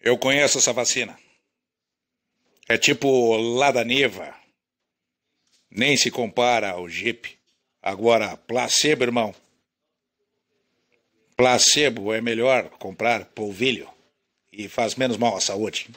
Eu conheço essa vacina. É tipo Ladaniva. Nem se compara ao Jeep. Agora, placebo, irmão. Placebo é melhor comprar polvilho e faz menos mal à saúde.